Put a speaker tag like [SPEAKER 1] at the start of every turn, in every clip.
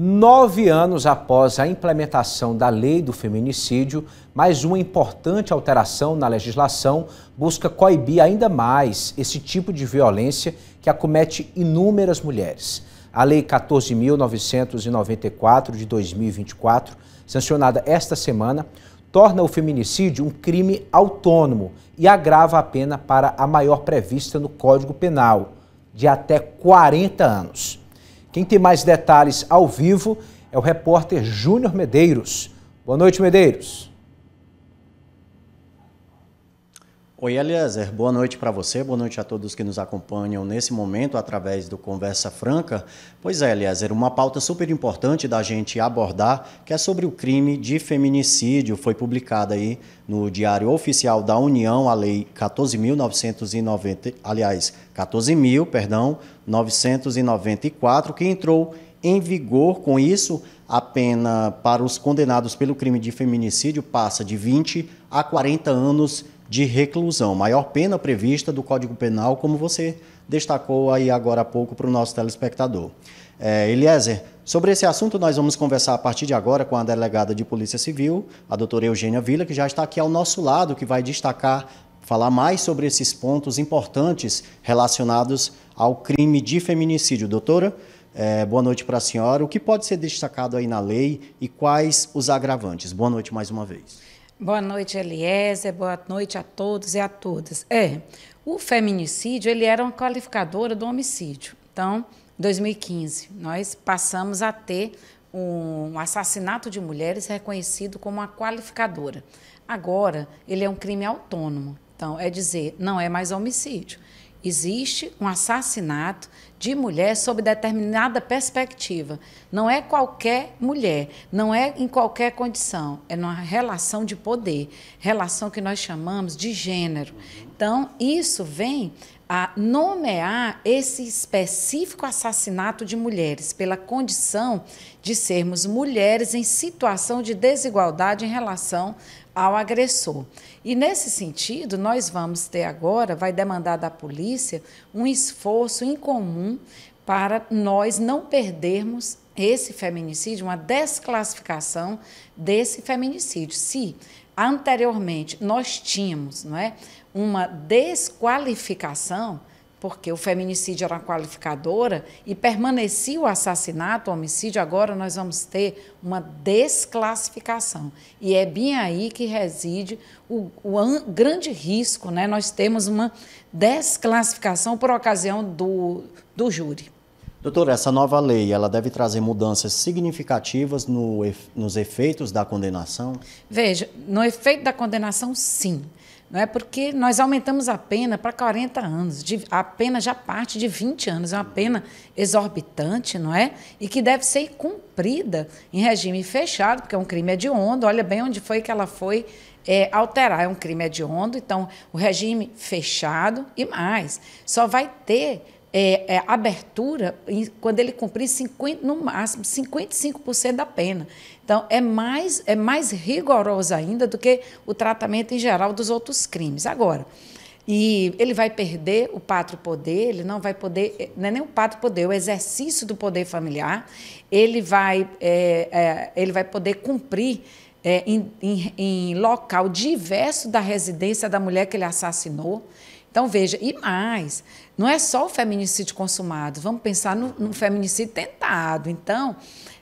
[SPEAKER 1] Nove anos após a implementação da lei do feminicídio, mais uma importante alteração na legislação busca coibir ainda mais esse tipo de violência que acomete inúmeras mulheres. A Lei 14.994 de 2024, sancionada esta semana, torna o feminicídio um crime autônomo e agrava a pena para a maior prevista no Código Penal, de até 40 anos. Quem tem mais detalhes ao vivo é o repórter Júnior Medeiros. Boa noite, Medeiros.
[SPEAKER 2] Oi, Eliezer, boa noite para você, boa noite a todos que nos acompanham nesse momento através do Conversa Franca. Pois é, Eliezer, uma pauta super importante da gente abordar, que é sobre o crime de feminicídio. Foi publicada aí no Diário Oficial da União a Lei 14.990, aliás, 14.000, perdão, 994, que entrou em vigor. Com isso, a pena para os condenados pelo crime de feminicídio passa de 20 a 40 anos de reclusão, maior pena prevista do Código Penal, como você destacou aí agora há pouco para o nosso telespectador. É, Eliezer, sobre esse assunto nós vamos conversar a partir de agora com a delegada de Polícia Civil, a doutora Eugênia Vila, que já está aqui ao nosso lado, que vai destacar, falar mais sobre esses pontos importantes relacionados ao crime de feminicídio. Doutora, é, boa noite para a senhora. O que pode ser destacado aí na lei e quais os agravantes? Boa noite mais uma vez.
[SPEAKER 3] Boa noite, Eliezer. Boa noite a todos e a todas. É, o feminicídio ele era uma qualificadora do homicídio. Então, 2015, nós passamos a ter um assassinato de mulheres reconhecido como uma qualificadora. Agora, ele é um crime autônomo. Então, é dizer, não é mais homicídio. Existe um assassinato de mulher sob determinada perspectiva. Não é qualquer mulher, não é em qualquer condição, é numa relação de poder, relação que nós chamamos de gênero. Então, isso vem a nomear esse específico assassinato de mulheres pela condição de sermos mulheres em situação de desigualdade em relação ao agressor. E nesse sentido, nós vamos ter agora, vai demandar da polícia um esforço incomum para nós não perdermos esse feminicídio, uma desclassificação desse feminicídio. Se anteriormente nós tínhamos, não é, uma desqualificação porque o feminicídio era qualificadora e permanecia o assassinato, o homicídio, agora nós vamos ter uma desclassificação. E é bem aí que reside o, o grande risco, né? Nós temos uma desclassificação por ocasião do, do júri.
[SPEAKER 2] Doutora, essa nova lei, ela deve trazer mudanças significativas no, nos efeitos da condenação?
[SPEAKER 3] Veja, no efeito da condenação, sim não é porque nós aumentamos a pena para 40 anos, de, a pena já parte de 20 anos, é uma pena exorbitante, não é? E que deve ser cumprida em regime fechado, porque é um crime hediondo, olha bem onde foi que ela foi é, alterar, é um crime hediondo, então o regime fechado e mais, só vai ter é, é, abertura quando ele cumprir 50, no máximo 55% da pena. Então, é mais, é mais rigorosa ainda do que o tratamento em geral dos outros crimes. Agora, e ele vai perder o pátrio poder, ele não vai poder, é, não é nem o pátrio poder, é o exercício do poder familiar, ele vai, é, é ele vai poder cumprir em, em, em local diverso da residência da mulher que ele assassinou então, veja, e mais, não é só o feminicídio consumado, vamos pensar no, no feminicídio tentado. Então,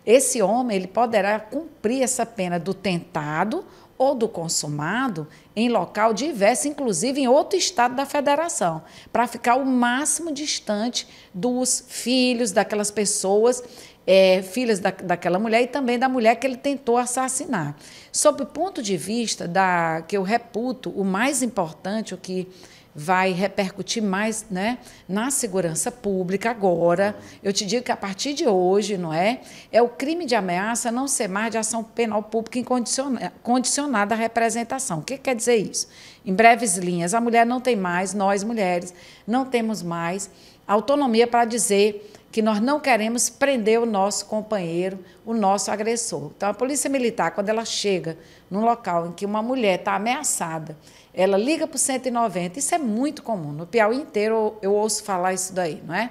[SPEAKER 3] esse homem ele poderá cumprir essa pena do tentado ou do consumado em local diverso, inclusive em outro estado da federação, para ficar o máximo distante dos filhos daquelas pessoas, é, filhas da, daquela mulher e também da mulher que ele tentou assassinar. Sob o ponto de vista da que eu reputo o mais importante, o que vai repercutir mais né, na segurança pública agora. Eu te digo que a partir de hoje, não é? É o crime de ameaça não ser mais de ação penal pública condicionada à representação. O que quer dizer isso? Em breves linhas, a mulher não tem mais, nós mulheres não temos mais autonomia para dizer que nós não queremos prender o nosso companheiro, o nosso agressor. Então, a polícia militar, quando ela chega num local em que uma mulher está ameaçada, ela liga para o 190. Isso é muito comum. No Piauí inteiro eu, ouço falar isso daí, não é?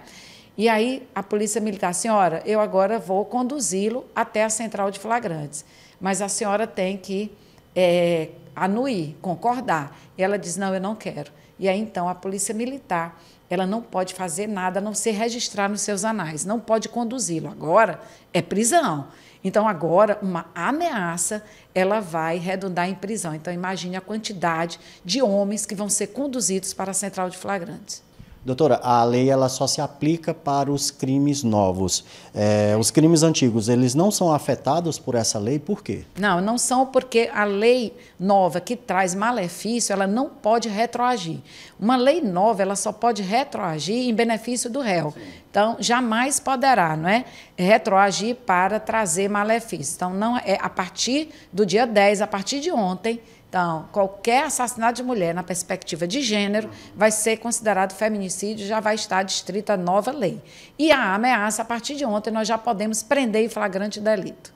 [SPEAKER 3] E aí a polícia militar, senhora, eu agora vou conduzi-lo até a central de flagrantes, mas a senhora tem que é, anuir, concordar. E ela diz: não, eu não quero. E aí então a polícia militar ela não pode fazer nada a não ser registrar nos seus anais, não pode conduzi-lo. Agora é prisão. Então, agora, uma ameaça, ela vai redundar em prisão. Então, imagine a quantidade de homens que vão ser conduzidos para a central de flagrantes.
[SPEAKER 2] Doutora, a lei ela só se aplica para os crimes novos. É, os crimes antigos, eles não são afetados por essa lei, por quê?
[SPEAKER 3] Não, não são porque a lei nova que traz malefício, ela não pode retroagir. Uma lei nova, ela só pode retroagir em benefício do réu. Então, jamais poderá, não é? Retroagir para trazer malefício. Então, não é a partir do dia 10, a partir de ontem, então, qualquer assassinato de mulher na perspectiva de gênero vai ser considerado feminicídio, já vai estar distrita nova lei. E a ameaça, a partir de ontem, nós já podemos prender em flagrante delito.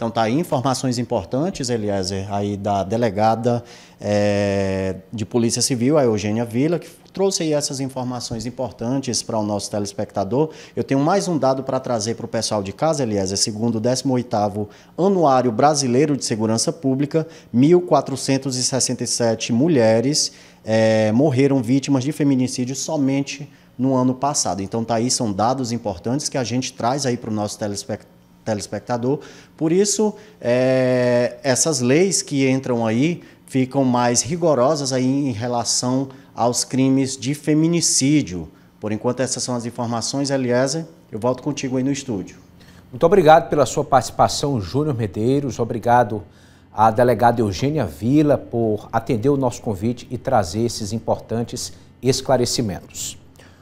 [SPEAKER 2] Então tá aí informações importantes, Eliezer, aí da delegada é, de Polícia Civil, a Eugênia Vila, que trouxe aí essas informações importantes para o nosso telespectador. Eu tenho mais um dado para trazer para o pessoal de casa, Eliezer, segundo o 18º Anuário Brasileiro de Segurança Pública, 1.467 mulheres é, morreram vítimas de feminicídio somente no ano passado. Então, tá aí, são dados importantes que a gente traz aí para o nosso telespectador telespectador. Por isso, é, essas leis que entram aí ficam mais rigorosas aí em relação aos crimes de feminicídio.
[SPEAKER 1] Por enquanto, essas são as informações. aliás eu volto contigo aí no estúdio. Muito obrigado pela sua participação, Júnior Medeiros. Obrigado à delegada Eugênia Vila por atender o nosso convite e trazer esses importantes esclarecimentos.